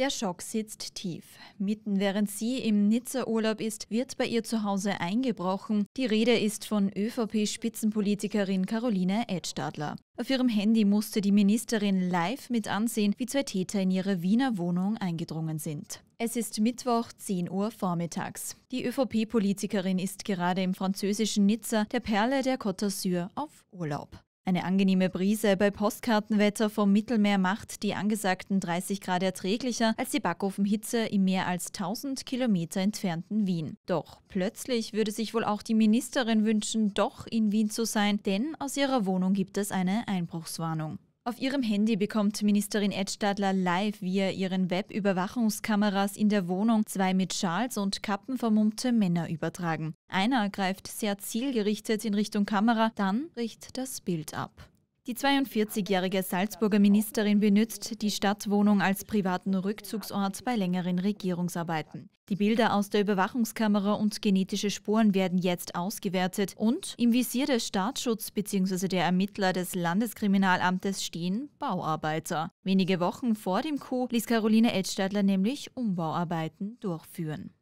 Der Schock sitzt tief. Mitten während sie im Nizza-Urlaub ist, wird bei ihr zu Hause eingebrochen. Die Rede ist von ÖVP-Spitzenpolitikerin Caroline Edstadler. Auf ihrem Handy musste die Ministerin live mit ansehen, wie zwei Täter in ihre Wiener Wohnung eingedrungen sind. Es ist Mittwoch, 10 Uhr vormittags. Die ÖVP-Politikerin ist gerade im französischen Nizza, der Perle der Côte d'Azur, auf Urlaub. Eine angenehme Brise bei Postkartenwetter vom Mittelmeer macht die angesagten 30 Grad erträglicher als die Backofenhitze im mehr als 1000 Kilometer entfernten Wien. Doch plötzlich würde sich wohl auch die Ministerin wünschen, doch in Wien zu sein, denn aus ihrer Wohnung gibt es eine Einbruchswarnung. Auf ihrem Handy bekommt Ministerin Edstadler live via ihren Web-Überwachungskameras in der Wohnung zwei mit Schals und Kappen vermummte Männer übertragen. Einer greift sehr zielgerichtet in Richtung Kamera, dann bricht das Bild ab. Die 42-jährige Salzburger Ministerin benutzt die Stadtwohnung als privaten Rückzugsort bei längeren Regierungsarbeiten. Die Bilder aus der Überwachungskamera und genetische Spuren werden jetzt ausgewertet und im Visier des Staatsschutzes bzw. der Ermittler des Landeskriminalamtes stehen Bauarbeiter. Wenige Wochen vor dem Coup ließ Caroline Edstadler nämlich Umbauarbeiten durchführen.